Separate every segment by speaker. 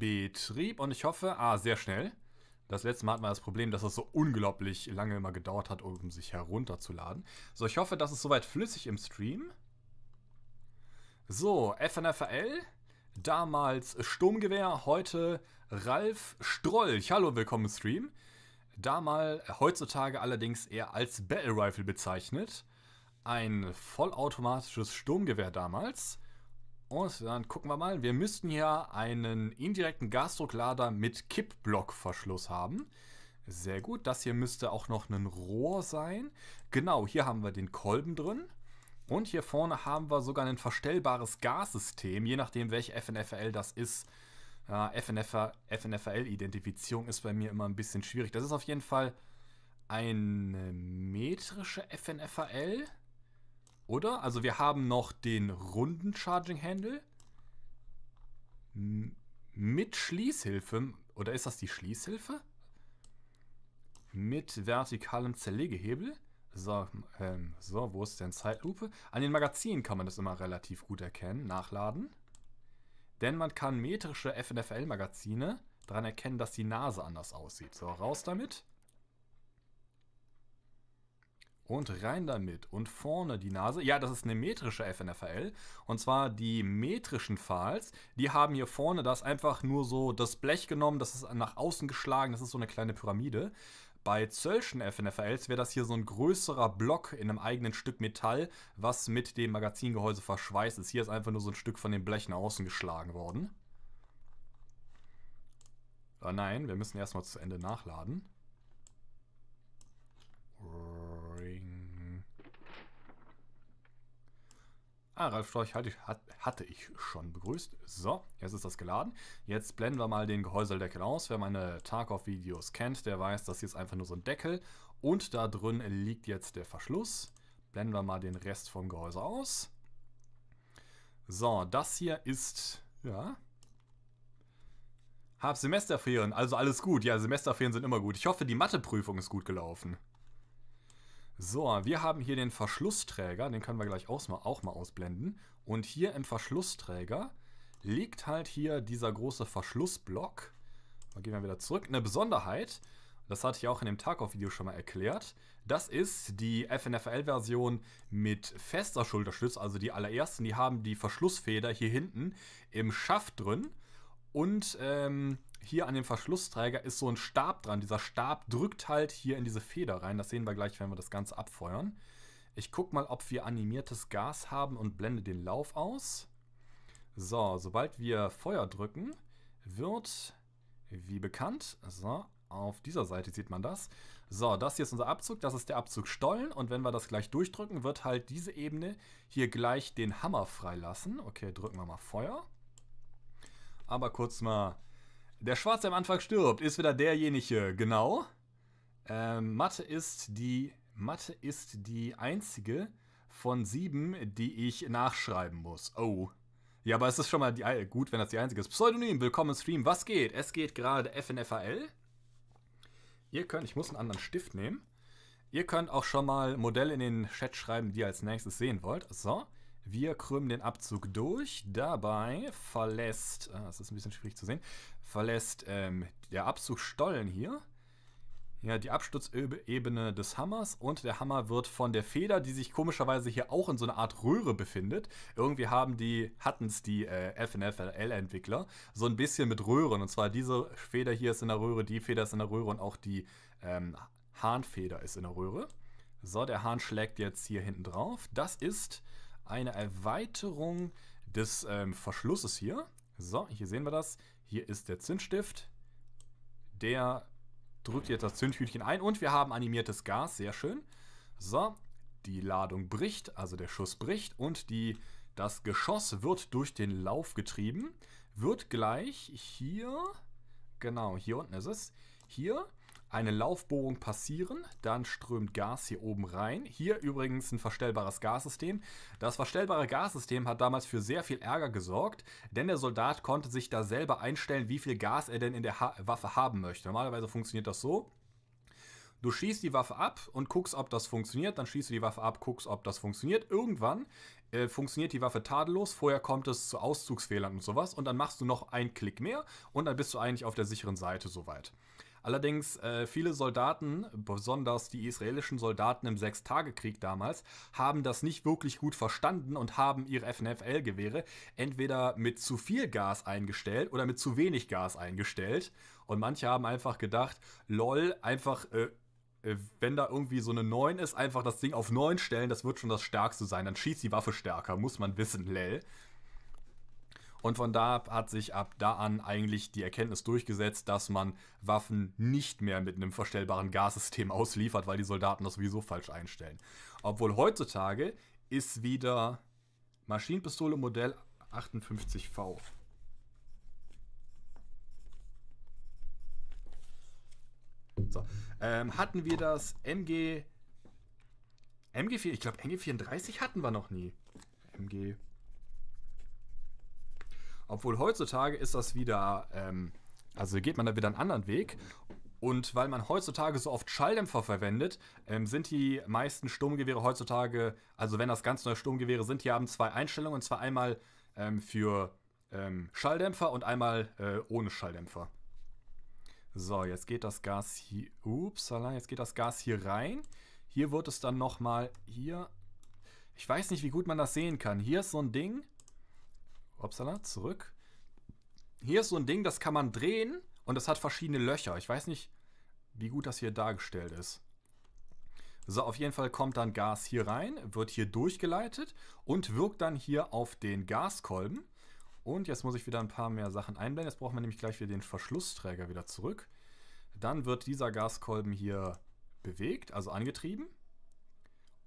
Speaker 1: Betrieb und ich hoffe, ah, sehr schnell. Das letzte Mal hatten wir das Problem, dass es so unglaublich lange immer gedauert hat, um sich herunterzuladen. So, ich hoffe, das ist soweit flüssig im Stream. So, FNFL, damals Sturmgewehr, heute Ralf Strolch. Hallo, willkommen im Stream. Damals, heutzutage allerdings eher als Battle Rifle bezeichnet. Ein vollautomatisches Sturmgewehr damals. Und dann gucken wir mal. Wir müssten hier einen indirekten Gasdrucklader mit Kippblockverschluss haben. Sehr gut. Das hier müsste auch noch ein Rohr sein. Genau, hier haben wir den Kolben drin. Und hier vorne haben wir sogar ein verstellbares Gassystem, je nachdem, welche FNFL das ist. Ja, FNFL-Identifizierung ist bei mir immer ein bisschen schwierig. Das ist auf jeden Fall eine metrische FNFL. Oder? Also wir haben noch den runden Charging Handle mit Schließhilfe. Oder ist das die Schließhilfe? Mit vertikalem Zerlegehebel. So, ähm, so, wo ist denn Zeitlupe? An den Magazinen kann man das immer relativ gut erkennen, nachladen. Denn man kann metrische FNFL-Magazine daran erkennen, dass die Nase anders aussieht. So, raus damit und rein damit. Und vorne die Nase. Ja, das ist eine metrische FNFL. Und zwar die metrischen Pfahls. Die haben hier vorne das einfach nur so das Blech genommen, das ist nach außen geschlagen, das ist so eine kleine Pyramide. Bei Zölschen FNFLs wäre das hier so ein größerer Block in einem eigenen Stück Metall, was mit dem Magazingehäuse verschweißt ist. Hier ist einfach nur so ein Stück von dem Blech nach außen geschlagen worden. Ah, nein, wir müssen erstmal zu Ende nachladen. Rrr. Ah, Ralf Storch hatte ich, hatte ich schon begrüßt. So, jetzt ist das geladen. Jetzt blenden wir mal den Gehäuseldeckel aus. Wer meine Tarkov-Videos kennt, der weiß, das hier ist einfach nur so ein Deckel. Und da drin liegt jetzt der Verschluss. Blenden wir mal den Rest vom Gehäuse aus. So, das hier ist... Ja, hab Semesterferien, also alles gut. Ja, Semesterferien sind immer gut. Ich hoffe, die Matheprüfung ist gut gelaufen. So, wir haben hier den Verschlussträger, den können wir gleich auch mal, auch mal ausblenden. Und hier im Verschlussträger liegt halt hier dieser große Verschlussblock. Da gehen wir wieder zurück. Eine Besonderheit, das hatte ich auch in dem Tarkov-Video schon mal erklärt, das ist die FNFL-Version mit fester Schulterstütze, also die allerersten, die haben die Verschlussfeder hier hinten im Schaft drin. Und ähm, hier an dem Verschlussträger ist so ein Stab dran. Dieser Stab drückt halt hier in diese Feder rein. Das sehen wir gleich, wenn wir das Ganze abfeuern. Ich gucke mal, ob wir animiertes Gas haben und blende den Lauf aus. So, sobald wir Feuer drücken, wird, wie bekannt, so, auf dieser Seite sieht man das. So, das hier ist unser Abzug, das ist der Abzug Stollen und wenn wir das gleich durchdrücken, wird halt diese Ebene hier gleich den Hammer freilassen. Okay, drücken wir mal Feuer. Aber kurz mal der Schwarze am Anfang stirbt, ist wieder derjenige, genau. Ähm, Mathe ist die Mathe ist die einzige von sieben, die ich nachschreiben muss. Oh. Ja, aber es ist schon mal die, gut, wenn das die einzige ist. Pseudonym, willkommen im Stream. Was geht? Es geht gerade FNFAL. Ihr könnt, ich muss einen anderen Stift nehmen. Ihr könnt auch schon mal Modelle in den Chat schreiben, die ihr als nächstes sehen wollt. So. Wir krümmen den Abzug durch. Dabei verlässt, ah, das ist ein bisschen schwierig zu sehen, verlässt ähm, der Abzug Stollen hier. Ja, die Absturzebene des Hammers und der Hammer wird von der Feder, die sich komischerweise hier auch in so einer Art Röhre befindet. Irgendwie haben die, hatten es die äh, FNFL-Entwickler, so ein bisschen mit Röhren. Und zwar diese Feder hier ist in der Röhre, die Feder ist in der Röhre und auch die ähm, Hahnfeder ist in der Röhre. So, der Hahn schlägt jetzt hier hinten drauf. Das ist eine Erweiterung des ähm, Verschlusses hier. So, hier sehen wir das. Hier ist der Zündstift. Der drückt jetzt das Zündhütchen ein und wir haben animiertes Gas, sehr schön. So, die Ladung bricht, also der Schuss bricht und die, das Geschoss wird durch den Lauf getrieben. Wird gleich hier, genau, hier unten ist es, hier eine Laufbohrung passieren, dann strömt Gas hier oben rein. Hier übrigens ein verstellbares Gassystem. Das verstellbare Gassystem hat damals für sehr viel Ärger gesorgt, denn der Soldat konnte sich da selber einstellen, wie viel Gas er denn in der ha Waffe haben möchte. Normalerweise funktioniert das so. Du schießt die Waffe ab und guckst, ob das funktioniert. Dann schießt du die Waffe ab, guckst, ob das funktioniert. Irgendwann äh, funktioniert die Waffe tadellos. Vorher kommt es zu Auszugsfehlern und sowas. Und dann machst du noch einen Klick mehr und dann bist du eigentlich auf der sicheren Seite soweit. Allerdings, äh, viele Soldaten, besonders die israelischen Soldaten im Sechstagekrieg damals, haben das nicht wirklich gut verstanden und haben ihre FNFL-Gewehre entweder mit zu viel Gas eingestellt oder mit zu wenig Gas eingestellt. Und manche haben einfach gedacht, lol, einfach. Äh, äh wenn da irgendwie so eine 9 ist, einfach das Ding auf 9 stellen, das wird schon das Stärkste sein. Dann schießt die Waffe stärker, muss man wissen, lell. Und von da hat sich ab da an eigentlich die Erkenntnis durchgesetzt, dass man Waffen nicht mehr mit einem verstellbaren Gassystem ausliefert, weil die Soldaten das sowieso falsch einstellen. Obwohl heutzutage ist wieder Maschinenpistole Modell 58V. So. Ähm, hatten wir das MG. MG4, ich glaube, MG34 hatten wir noch nie. MG obwohl heutzutage ist das wieder, ähm, also geht man da wieder einen anderen Weg. Und weil man heutzutage so oft Schalldämpfer verwendet, ähm, sind die meisten Sturmgewehre heutzutage, also wenn das ganz neue Sturmgewehre sind, die haben zwei Einstellungen, und zwar einmal ähm, für ähm, Schalldämpfer und einmal äh, ohne Schalldämpfer. So, jetzt geht das Gas hier, ups, jetzt geht das Gas hier rein. Hier wird es dann nochmal, hier, ich weiß nicht, wie gut man das sehen kann. Hier ist so ein Ding, Upsala, zurück. Hier ist so ein Ding, das kann man drehen und das hat verschiedene Löcher. Ich weiß nicht, wie gut das hier dargestellt ist. So, auf jeden Fall kommt dann Gas hier rein, wird hier durchgeleitet und wirkt dann hier auf den Gaskolben. Und jetzt muss ich wieder ein paar mehr Sachen einblenden. Jetzt brauchen wir nämlich gleich wieder den Verschlussträger wieder zurück. Dann wird dieser Gaskolben hier bewegt, also angetrieben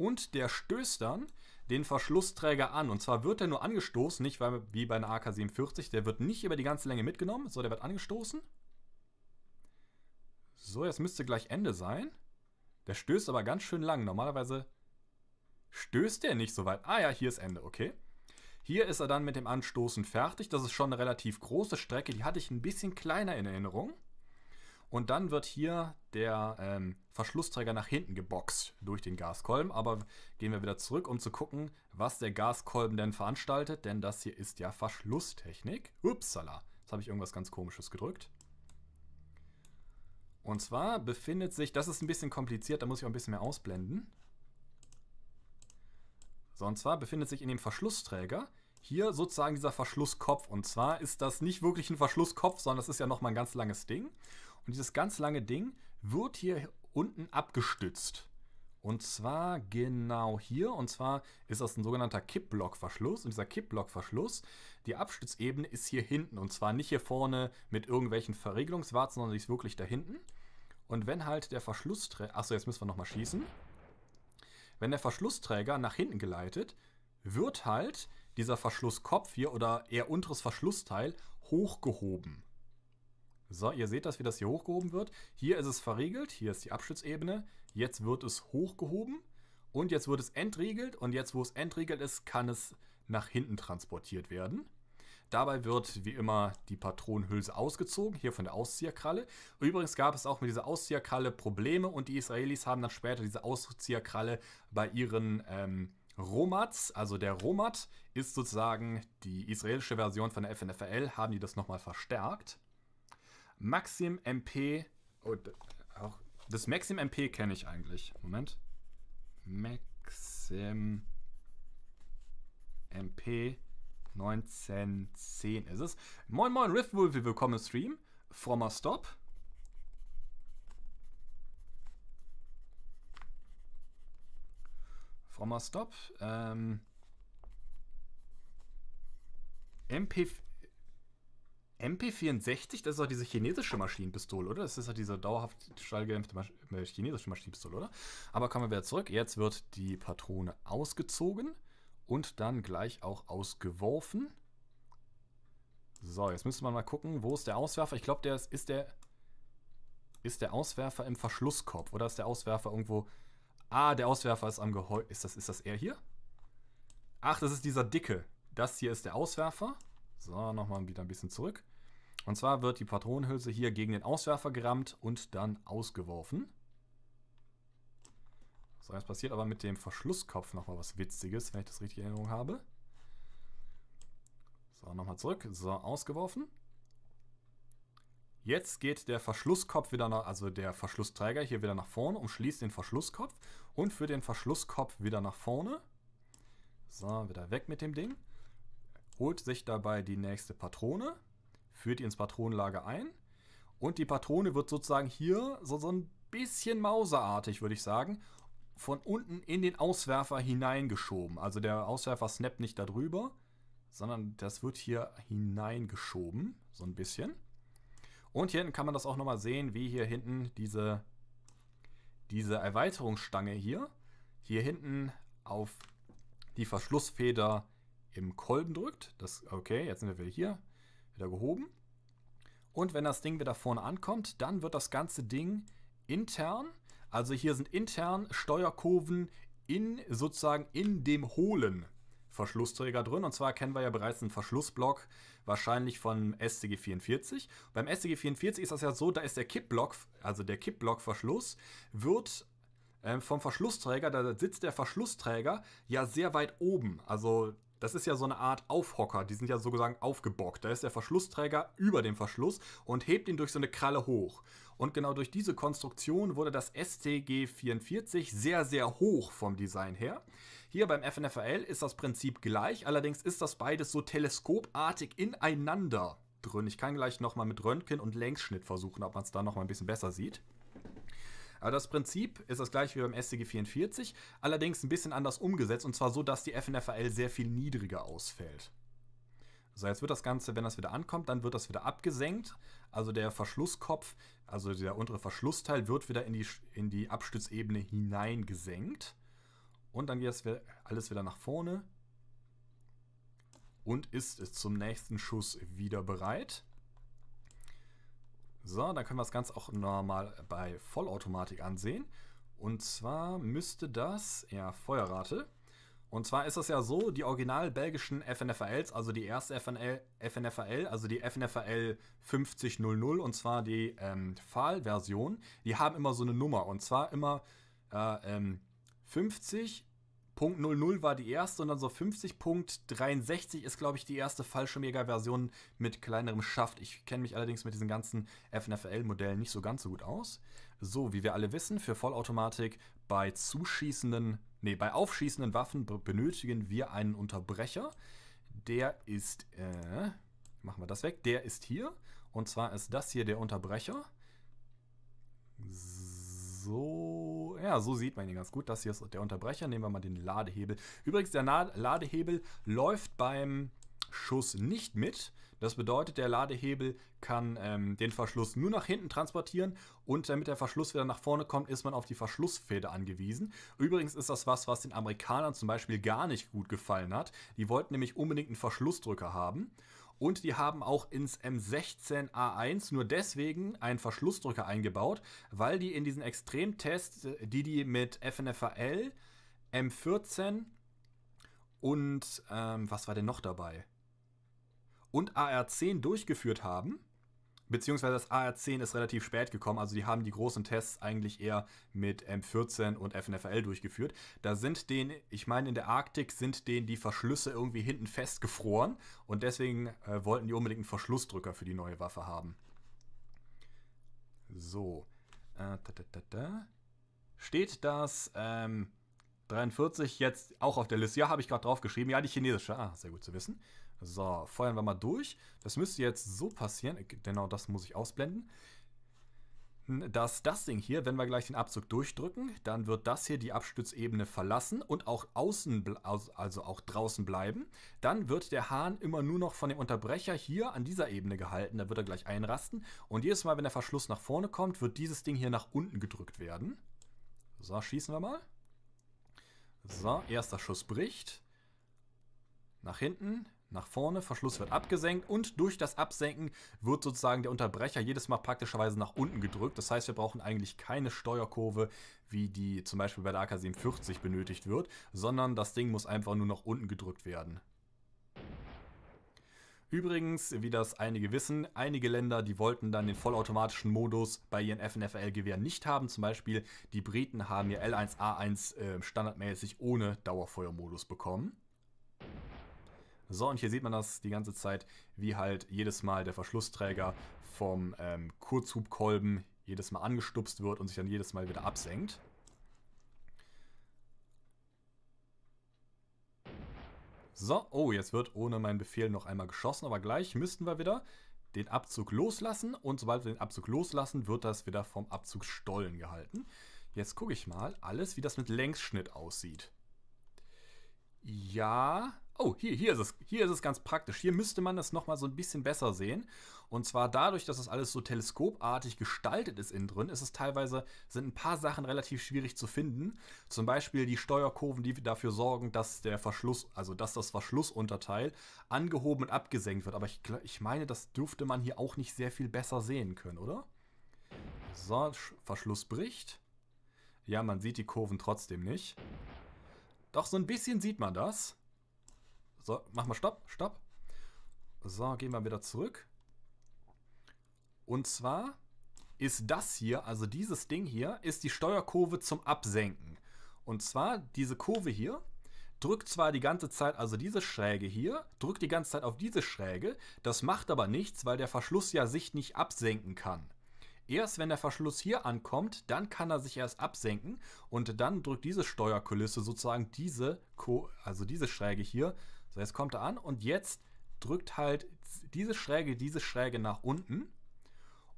Speaker 1: und der stößt dann den Verschlussträger an. Und zwar wird er nur angestoßen, nicht wie bei einer AK-47, der wird nicht über die ganze Länge mitgenommen, so der wird angestoßen. So, jetzt müsste gleich Ende sein. Der stößt aber ganz schön lang. Normalerweise stößt der nicht so weit. Ah ja, hier ist Ende, okay. Hier ist er dann mit dem Anstoßen fertig. Das ist schon eine relativ große Strecke. Die hatte ich ein bisschen kleiner in Erinnerung. Und dann wird hier der ähm, Verschlussträger nach hinten geboxt durch den Gaskolben. Aber gehen wir wieder zurück, um zu gucken, was der Gaskolben denn veranstaltet. Denn das hier ist ja Verschlusstechnik. Upsala, jetzt habe ich irgendwas ganz Komisches gedrückt. Und zwar befindet sich, das ist ein bisschen kompliziert, da muss ich auch ein bisschen mehr ausblenden. So, und zwar befindet sich in dem Verschlussträger hier sozusagen dieser Verschlusskopf. Und zwar ist das nicht wirklich ein Verschlusskopf, sondern das ist ja nochmal ein ganz langes Ding. Und dieses ganz lange Ding wird hier unten abgestützt. Und zwar genau hier. Und zwar ist das ein sogenannter Kippblockverschluss. Und dieser Kippblockverschluss, die Abstützebene ist hier hinten. Und zwar nicht hier vorne mit irgendwelchen Verriegelungswarzen, sondern die ist wirklich da hinten. Und wenn halt der Verschlussträger... Achso, jetzt müssen wir nochmal schießen. Wenn der Verschlussträger nach hinten geleitet, wird halt dieser Verschlusskopf hier oder eher unteres Verschlussteil hochgehoben. So, ihr seht, dass wie das hier hochgehoben wird. Hier ist es verriegelt, hier ist die Abschützebene. Jetzt wird es hochgehoben und jetzt wird es entriegelt und jetzt, wo es entriegelt ist, kann es nach hinten transportiert werden. Dabei wird wie immer die Patronenhülse ausgezogen, hier von der Auszieherkralle. Übrigens gab es auch mit dieser Auszieherkralle Probleme und die Israelis haben dann später diese Auszieherkralle bei ihren ähm, Romats, also der Romat ist sozusagen die israelische Version von der FNFL, haben die das nochmal verstärkt. Maxim MP. Oh, auch, das Maxim MP kenne ich eigentlich. Moment. Maxim MP 1910 ist es. Moin Moin Riftwolf, willkommen im Stream. Frommer Stop. Frommer Stop. Ähm, MP, MP64, das ist doch diese chinesische Maschinenpistole, oder? Das ist ja diese dauerhaft stahlgedämpfte Masch äh, chinesische Maschinenpistole, oder? Aber kommen wir wieder zurück. Jetzt wird die Patrone ausgezogen und dann gleich auch ausgeworfen. So, jetzt müsste man mal gucken, wo ist der Auswerfer? Ich glaube, der ist, ist, der ist der Auswerfer im Verschlusskorb oder ist der Auswerfer irgendwo Ah, der Auswerfer ist am Gehäuse. Ist das ist das er hier? Ach, das ist dieser dicke. Das hier ist der Auswerfer. So, nochmal wieder ein bisschen zurück. Und zwar wird die Patronenhülse hier gegen den Auswerfer gerammt und dann ausgeworfen. So, jetzt passiert aber mit dem Verschlusskopf nochmal was Witziges, wenn ich das richtig in Erinnerung habe. So, nochmal zurück. So, ausgeworfen. Jetzt geht der Verschlusskopf wieder nach, also der Verschlussträger hier wieder nach vorne, umschließt den Verschlusskopf und führt den Verschlusskopf wieder nach vorne. So, wieder weg mit dem Ding. Holt sich dabei die nächste Patrone führt ihr ins Patronenlager ein. Und die Patrone wird sozusagen hier so, so ein bisschen mauserartig, würde ich sagen, von unten in den Auswerfer hineingeschoben. Also der Auswerfer snappt nicht darüber, sondern das wird hier hineingeschoben, so ein bisschen. Und hier hinten kann man das auch nochmal sehen, wie hier hinten diese, diese Erweiterungsstange hier, hier hinten auf die Verschlussfeder im Kolben drückt. Das, okay, jetzt sind wir wieder hier wieder gehoben. Und wenn das Ding wieder vorne ankommt, dann wird das ganze Ding intern, also hier sind intern Steuerkurven in sozusagen in dem hohlen Verschlussträger drin. Und zwar kennen wir ja bereits einen Verschlussblock, wahrscheinlich von SCG44. Beim SCG44 ist das ja so, da ist der Kippblock, also der Kippblockverschluss, wird ähm, vom Verschlussträger, da sitzt der Verschlussträger ja sehr weit oben. Also das ist ja so eine Art Aufhocker, die sind ja sozusagen aufgebockt. Da ist der Verschlussträger über dem Verschluss und hebt ihn durch so eine Kralle hoch. Und genau durch diese Konstruktion wurde das STG44 sehr, sehr hoch vom Design her. Hier beim FNFL ist das Prinzip gleich, allerdings ist das beides so teleskopartig ineinander drin. Ich kann gleich nochmal mit Röntgen und Längsschnitt versuchen, ob man es da nochmal ein bisschen besser sieht. Aber das Prinzip ist das gleiche wie beim SCG-44, allerdings ein bisschen anders umgesetzt und zwar so, dass die FNFAL sehr viel niedriger ausfällt. So, jetzt wird das Ganze, wenn das wieder ankommt, dann wird das wieder abgesenkt. Also der Verschlusskopf, also der untere Verschlussteil wird wieder in die, in die Abstützebene hineingesenkt. Und dann geht das alles wieder nach vorne und ist es zum nächsten Schuss wieder bereit. So, dann können wir das Ganze auch nochmal bei Vollautomatik ansehen. Und zwar müsste das, ja, Feuerrate. Und zwar ist das ja so, die original belgischen FNFALs, also die erste FNL, FNFAL, also die FNFAL 5000 und zwar die ähm, FAL-Version, die haben immer so eine Nummer und zwar immer äh, ähm, 50 .00 war die erste und dann so 50.63 ist, glaube ich, die erste falsche Mega-Version mit kleinerem Schaft. Ich kenne mich allerdings mit diesen ganzen FNFL-Modellen nicht so ganz so gut aus. So, wie wir alle wissen, für Vollautomatik bei zuschießenden, nee, bei aufschießenden Waffen benötigen wir einen Unterbrecher. Der ist, äh, machen wir das weg, der ist hier. Und zwar ist das hier der Unterbrecher. So. So, ja, so sieht man ihn ganz gut. Das hier ist der Unterbrecher. Nehmen wir mal den Ladehebel. Übrigens, der Na Ladehebel läuft beim Schuss nicht mit. Das bedeutet, der Ladehebel kann ähm, den Verschluss nur nach hinten transportieren und damit der Verschluss wieder nach vorne kommt, ist man auf die Verschlussfeder angewiesen. Übrigens ist das was, was den Amerikanern zum Beispiel gar nicht gut gefallen hat. Die wollten nämlich unbedingt einen Verschlussdrücker haben und die haben auch ins M16A1 nur deswegen einen Verschlussdrücker eingebaut, weil die in diesen Extremtest, äh, die die mit FNFAL, M14 und ähm, was war denn noch dabei? Und AR10 durchgeführt haben, Beziehungsweise das AR10 ist relativ spät gekommen, also die haben die großen Tests eigentlich eher mit M14 und FNFL durchgeführt. Da sind den, ich meine in der Arktik sind denen die Verschlüsse irgendwie hinten festgefroren und deswegen äh, wollten die unbedingt einen Verschlussdrücker für die neue Waffe haben. So. Äh, da, da, da, Steht das ähm, 43 jetzt auch auf der Liste? Ja, habe ich gerade drauf geschrieben. Ja, die chinesische. Ah, sehr gut zu wissen. So, feuern wir mal durch. Das müsste jetzt so passieren, genau das muss ich ausblenden, dass das Ding hier, wenn wir gleich den Abzug durchdrücken, dann wird das hier die Abstützebene verlassen und auch außen, also auch draußen bleiben. Dann wird der Hahn immer nur noch von dem Unterbrecher hier an dieser Ebene gehalten, da wird er gleich einrasten. Und jedes Mal, wenn der Verschluss nach vorne kommt, wird dieses Ding hier nach unten gedrückt werden. So, schießen wir mal. So, erster Schuss bricht. Nach hinten, nach vorne, Verschluss wird abgesenkt und durch das Absenken wird sozusagen der Unterbrecher jedes Mal praktischerweise nach unten gedrückt. Das heißt, wir brauchen eigentlich keine Steuerkurve, wie die zum Beispiel bei der AK-47 benötigt wird, sondern das Ding muss einfach nur nach unten gedrückt werden. Übrigens, wie das einige wissen, einige Länder, die wollten dann den vollautomatischen Modus bei ihren FNFL-Gewehren nicht haben. Zum Beispiel die Briten haben ihr L1A1 äh, standardmäßig ohne Dauerfeuermodus bekommen. So, und hier sieht man das die ganze Zeit, wie halt jedes Mal der Verschlussträger vom ähm, Kurzhubkolben jedes Mal angestupst wird und sich dann jedes Mal wieder absenkt. So, oh, jetzt wird ohne meinen Befehl noch einmal geschossen, aber gleich müssten wir wieder den Abzug loslassen und sobald wir den Abzug loslassen, wird das wieder vom Abzugsstollen gehalten. Jetzt gucke ich mal alles, wie das mit Längsschnitt aussieht. Ja, oh, hier, hier, ist es, hier ist es ganz praktisch. Hier müsste man das nochmal so ein bisschen besser sehen. Und zwar dadurch, dass das alles so teleskopartig gestaltet ist innen drin, ist es teilweise, sind ein paar Sachen relativ schwierig zu finden. Zum Beispiel die Steuerkurven, die dafür sorgen, dass der Verschluss, also dass das Verschlussunterteil angehoben und abgesenkt wird. Aber ich, ich meine, das dürfte man hier auch nicht sehr viel besser sehen können, oder? So, Verschluss bricht. Ja, man sieht die Kurven trotzdem nicht. Doch so ein bisschen sieht man das. So, mach mal Stopp, Stopp. So, gehen wir wieder zurück. Und zwar ist das hier, also dieses Ding hier, ist die Steuerkurve zum Absenken. Und zwar diese Kurve hier drückt zwar die ganze Zeit, also diese Schräge hier, drückt die ganze Zeit auf diese Schräge, das macht aber nichts, weil der Verschluss ja sich nicht absenken kann. Erst wenn der Verschluss hier ankommt, dann kann er sich erst absenken und dann drückt diese Steuerkulisse sozusagen diese, also diese Schräge hier so, jetzt kommt er an und jetzt drückt halt diese Schräge, diese Schräge nach unten.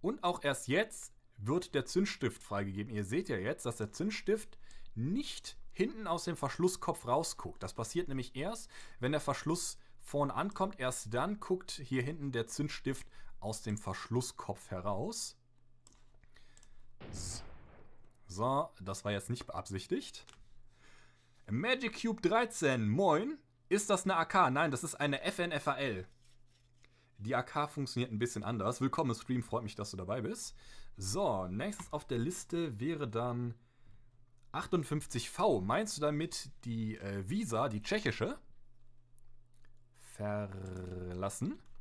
Speaker 1: Und auch erst jetzt wird der Zündstift freigegeben. Ihr seht ja jetzt, dass der Zündstift nicht hinten aus dem Verschlusskopf rausguckt. Das passiert nämlich erst, wenn der Verschluss vorne ankommt. Erst dann guckt hier hinten der Zündstift aus dem Verschlusskopf heraus. So, das war jetzt nicht beabsichtigt. Magic Cube 13, moin. Ist das eine AK? Nein, das ist eine FNFAL. Die AK funktioniert ein bisschen anders. Willkommen, im Stream. Freut mich, dass du dabei bist. So, nächstes auf der Liste wäre dann 58V. Meinst du damit die äh, Visa, die tschechische? Verlassen.